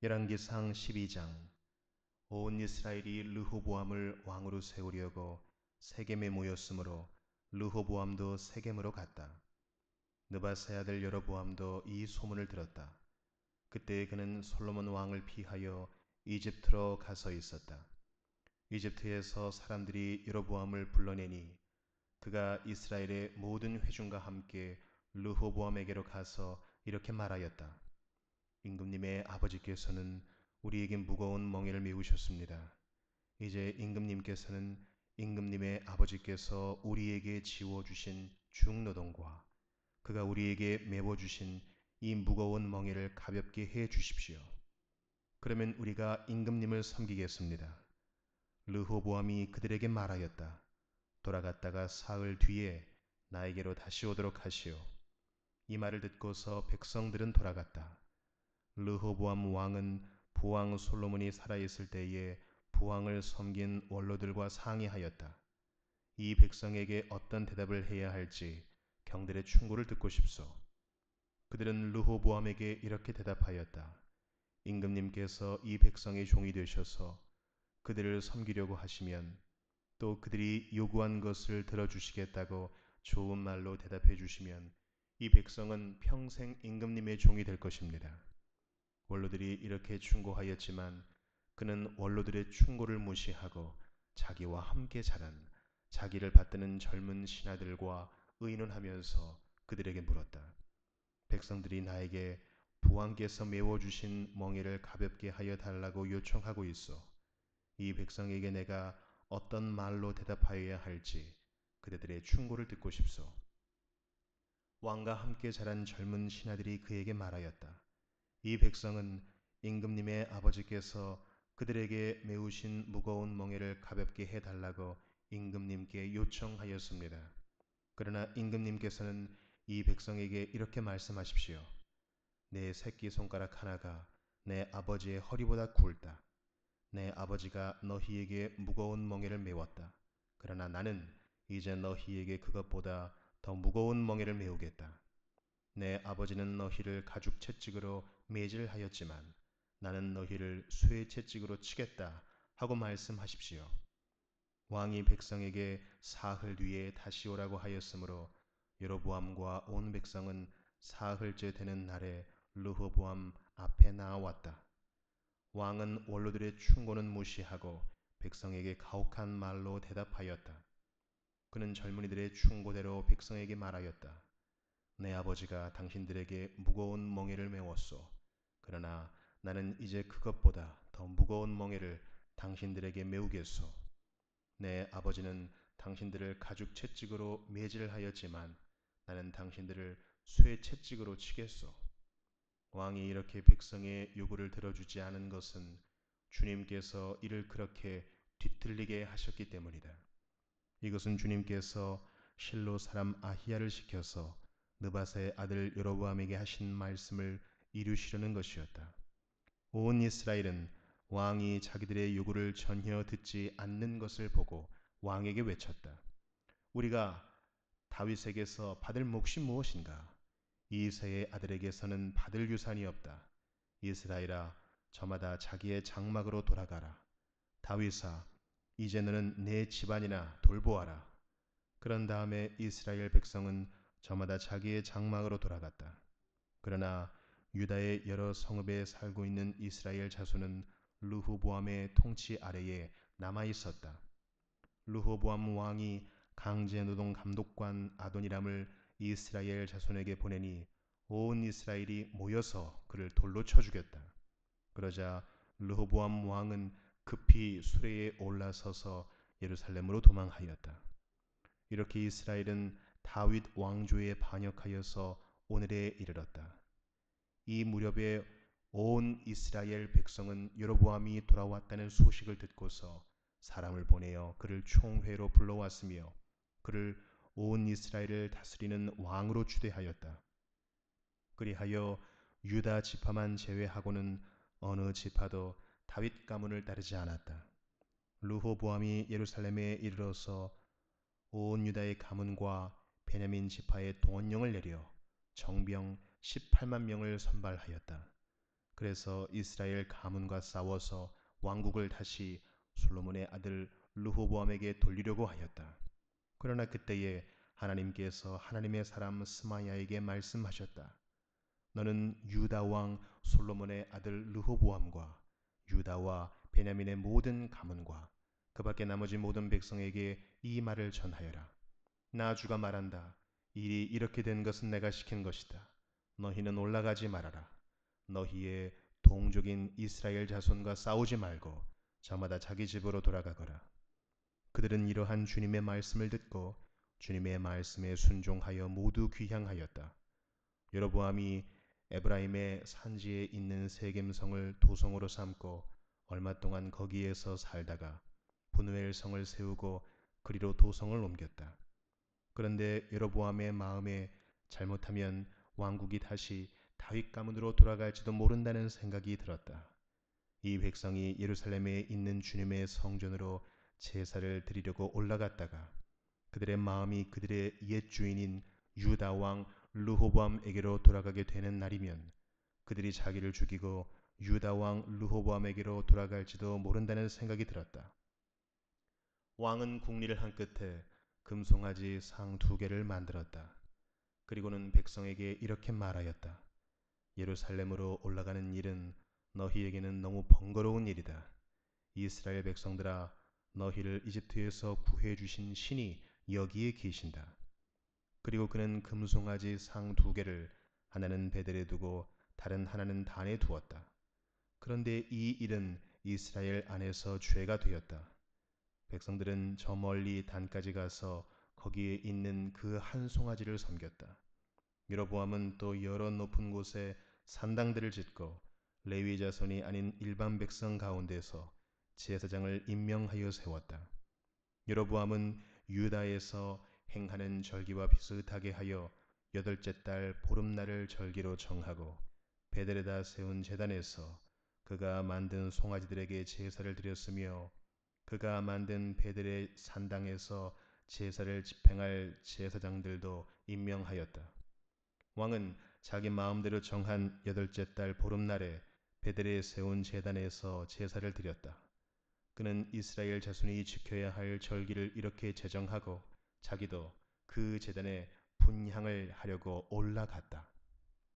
열왕기상 12장 온 이스라엘이 르호보암을 왕으로 세우려고 세겜에 모였으므로 르호보암도 세겜으로 갔다. 느바세 아들 여로보암도 이 소문을 들었다. 그때 그는 솔로몬 왕을 피하여 이집트로 가서 있었다. 이집트에서 사람들이 여로보암을 불러내니 그가 이스라엘의 모든 회중과 함께 르호보암에게로 가서 이렇게 말하였다. 임금님의 아버지께서는 우리에게 무거운 멍에를 메우셨습니다. 이제 임금님께서는 임금님의 아버지께서 우리에게 지워주신 중노동과 그가 우리에게 메워주신 이 무거운 멍에를 가볍게 해 주십시오. 그러면 우리가 임금님을 섬기겠습니다. 르호보암이 그들에게 말하였다. 돌아갔다가 사흘 뒤에 나에게로 다시 오도록 하시오. 이 말을 듣고서 백성들은 돌아갔다. 르호보암 왕은 부왕 솔로몬이 살아있을 때에 부왕을 섬긴 원로들과 상의하였다. 이 백성에게 어떤 대답을 해야 할지 경들의 충고를 듣고 싶소. 그들은 르호보암에게 이렇게 대답하였다. 임금님께서 이 백성의 종이 되셔서 그들을 섬기려고 하시면 또 그들이 요구한 것을 들어주시겠다고 좋은 말로 대답해 주시면 이 백성은 평생 임금님의 종이 될 것입니다. 원로들이 이렇게 충고하였지만 그는 원로들의 충고를 무시하고 자기와 함께 자란 자기를 받드는 젊은 신하들과 의논하면서 그들에게 물었다. 백성들이 나에게 부왕께서 메워주신 멍에를 가볍게 하여 달라고 요청하고 있어. 이 백성에게 내가 어떤 말로 대답하여야 할지 그대들의 충고를 듣고 싶소. 왕과 함께 자란 젊은 신하들이 그에게 말하였다. 이 백성은 임금님의 아버지께서 그들에게 메우신 무거운 멍에를 가볍게 해달라고 임금님께 요청하였습니다. 그러나 임금님께서는 이 백성에게 이렇게 말씀하십시오. 내 새끼 손가락 하나가 내 아버지의 허리보다 굵다. 내 아버지가 너희에게 무거운 멍에를 메웠다. 그러나 나는 이제 너희에게 그것보다 더 무거운 멍에를 메우겠다. 내 아버지는 너희를 가죽 채찍으로 매질하였지만 나는 너희를 쇠 채찍으로 치겠다 하고 말씀하십시오. 왕이 백성에게 사흘 뒤에 다시 오라고 하였으므로 여로보암과 온 백성은 사흘째 되는 날에 르호보암 앞에 나왔다. 왕은 원로들의 충고는 무시하고 백성에게 가혹한 말로 대답하였다. 그는 젊은이들의 충고대로 백성에게 말하였다. 내 아버지가 당신들에게 무거운 멍에를 메웠소. 그러나 나는 이제 그것보다 더 무거운 멍에를 당신들에게 메우겠소. 내 아버지는 당신들을 가죽 채찍으로 매질하였지만 나는 당신들을 쇠 채찍으로 치겠소. 왕이 이렇게 백성의 요구를 들어주지 않은 것은 주님께서 이를 그렇게 뒤틀리게 하셨기 때문이다. 이것은 주님께서 실로 사람 아히야를 시켜서 느바사의 아들 여로보암에게 하신 말씀을 이루시려는 것이었다. 온 이스라엘은 왕이 자기들의 요구를 전혀 듣지 않는 것을 보고 왕에게 외쳤다. 우리가 다윗에게서 받을 몫이 무엇인가? 이세의 아들에게서는 받을 유산이 없다. 이스라엘아, 저마다 자기의 장막으로 돌아가라. 다윗아, 이제 너는 내 집안이나 돌보아라. 그런 다음에 이스라엘 백성은 저마다 자기의 장막으로 돌아갔다. 그러나 유다의 여러 성읍에 살고 있는 이스라엘 자손은 르후보암의 통치 아래에 남아 있었다. 르후보암 왕이 강제노동 감독관 아돈이람을 이스라엘 자손에게 보내니 온 이스라엘이 모여서 그를 돌로 쳐 죽였다. 그러자 르호보암 왕은 급히 수레에 올라서서 예루살렘으로 도망하였다. 이렇게 이스라엘은 다윗 왕조에 반역하여서 오늘에 이르렀다. 이 무렵에 온 이스라엘 백성은 여로보암이 돌아왔다는 소식을 듣고서 사람을 보내어 그를 총회로 불러왔으며 그를 온 이스라엘을 다스리는 왕으로 추대하였다. 그리하여 유다 지파만 제외하고는 어느 지파도 다윗 가문을 따르지 않았다. 루호보암이 예루살렘에 이르러서 온 유다의 가문과 베냐민 지파의 동원령을 내려 정병 18만 명을 선발하였다. 그래서 이스라엘 가문과 싸워서 왕국을 다시 솔로몬의 아들 르호보암에게 돌리려고 하였다. 그러나 그때에 하나님께서 하나님의 사람 스마야에게 말씀하셨다. 너는 유다 왕 솔로몬의 아들 르호보암과 유다와 베냐민의 모든 가문과 그밖에 나머지 모든 백성에게 이 말을 전하여라. 나주가 말한다. 일이 이렇게 된 것은 내가 시킨 것이다. 너희는 올라가지 말아라. 너희의 동족인 이스라엘 자손과 싸우지 말고 저마다 자기 집으로 돌아가거라. 그들은 이러한 주님의 말씀을 듣고 주님의 말씀에 순종하여 모두 귀향하였다. 여로보암이 에브라임의 산지에 있는 세겜성을 도성으로 삼고 얼마 동안 거기에서 살다가 분우엘 성을 세우고 그리로 도성을 옮겼다. 그런데 여로보암의 마음에 잘못하면 왕국이 다시 다윗 가문으로 돌아갈지도 모른다는 생각이 들었다. 이 백성이 예루살렘에 있는 주님의 성전으로 제사를 드리려고 올라갔다가 그들의 마음이 그들의 옛 주인인 유다 왕 르호보암에게로 돌아가게 되는 날이면 그들이 자기를 죽이고 유다 왕 르호보암에게로 돌아갈지도 모른다는 생각이 들었다. 왕은 국리를 한 끝에 금송아지 상 두 개를 만들었다. 그리고는 백성에게 이렇게 말하였다. 예루살렘으로 올라가는 일은 너희에게는 너무 번거로운 일이다. 이스라엘 백성들아 너희를 이집트에서 구해 주신 신이 여기에 계신다. 그리고 그는 금송아지 상 두 개를 하나는 베델에 두고 다른 하나는 단에 두었다. 그런데 이 일은 이스라엘 안에서 죄가 되었다. 백성들은 저 멀리 단까지 가서 거기에 있는 그 한 송아지를 섬겼다. 여로보암은 또 여러 높은 곳에 산당들을 짓고 레위 자손이 아닌 일반 백성 가운데서 제사장을 임명하여 세웠다. 여로보암은 유다에서 행하는 절기와 비슷하게 하여 여덟째 달 보름날을 절기로 정하고 베델에다 세운 재단에서 그가 만든 송아지들에게 제사를 드렸으며 그가 만든 배들의 산당에서 제사를 집행할 제사장들도 임명하였다. 왕은 자기 마음대로 정한 여덟째 달 보름날에 베델에 세운 제단에서 제사를 드렸다. 그는 이스라엘 자손이 지켜야 할 절기를 이렇게 제정하고 자기도 그 제단에 분향을 하려고 올라갔다.